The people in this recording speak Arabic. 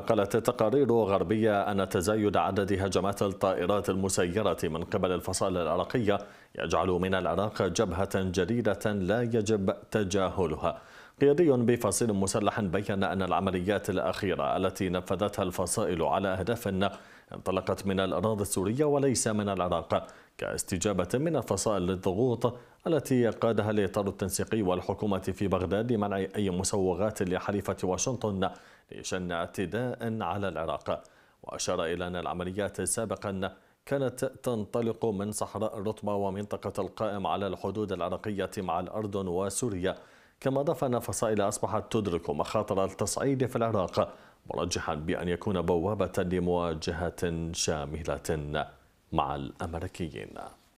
قالت تقارير غربية أن تزايد عدد هجمات الطائرات المسيرة من قبل الفصائل العراقية يجعل من العراق جبهة جديدة لا يجب تجاهلها قيادي بفصيل مسلح بين أن العمليات الأخيرة التي نفذتها الفصائل على أهداف انطلقت من الأراضي السورية وليس من العراق كاستجابة من الفصائل للضغوط التي قادها الإطار التنسيقي والحكومة في بغداد لمنع أي مسوغات لحليفة واشنطن لشن اعتداء على العراق وأشار إلى أن العمليات سابقا كانت تنطلق من صحراء الرطبة ومنطقة القائم على الحدود العراقية مع الأردن وسوريا كما أضاف أن فصائل أصبحت تدرك مخاطر التصعيد في العراق مرجحا بأن يكون بوابة لمواجهة شاملة مع الأمريكيين